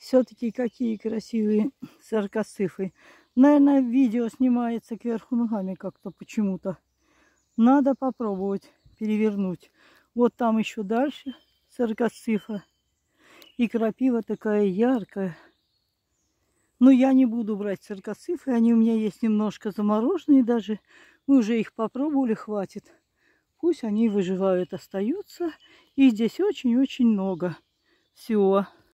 Все-таки какие красивые саркосыфы. Наверное, видео снимается кверху ногами как-то почему-то. Надо попробовать перевернуть. Вот там еще дальше саркосыфа. И крапива такая яркая. Но ну, я не буду брать саркосыфы. Они у меня есть немножко замороженные даже. Мы уже их попробовали, хватит. Пусть они выживают, остаются. И здесь очень-очень много всего.